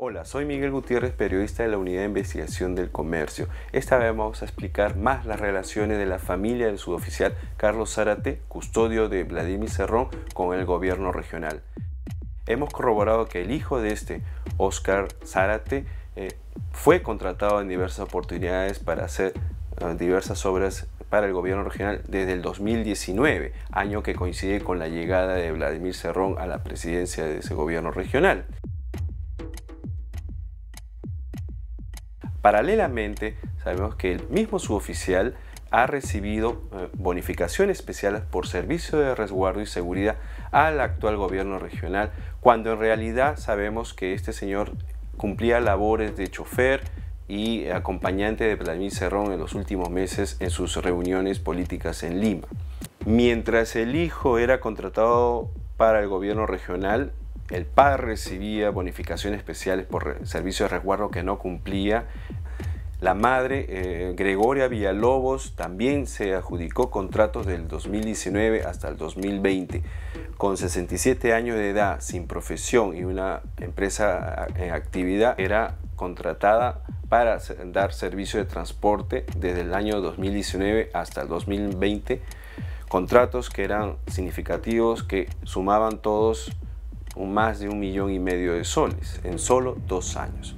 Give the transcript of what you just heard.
Hola, soy Miguel Gutiérrez, periodista de la Unidad de Investigación del Comercio. Esta vez vamos a explicar más las relaciones de la familia del suboficial Carlos Zárate, custodio de Vladimir Cerrón, con el gobierno regional. Hemos corroborado que el hijo de este, Oscar Zárate, eh, fue contratado en diversas oportunidades para hacer eh, diversas obras para el gobierno regional desde el 2019, año que coincide con la llegada de Vladimir Cerrón a la presidencia de ese gobierno regional. Paralelamente, sabemos que el mismo suboficial ha recibido eh, bonificación especial por servicio de resguardo y seguridad al actual gobierno regional, cuando en realidad sabemos que este señor cumplía labores de chofer y acompañante de Vladimir Cerrón en los últimos meses en sus reuniones políticas en Lima. Mientras el hijo era contratado para el gobierno regional, el padre recibía bonificaciones especiales por servicio de resguardo que no cumplía. La madre, eh, Gregoria Villalobos, también se adjudicó contratos del 2019 hasta el 2020. Con 67 años de edad, sin profesión y una empresa eh, en actividad, era contratada para dar servicio de transporte desde el año 2019 hasta el 2020. Contratos que eran significativos, que sumaban todos más de un millón y medio de soles en solo dos años.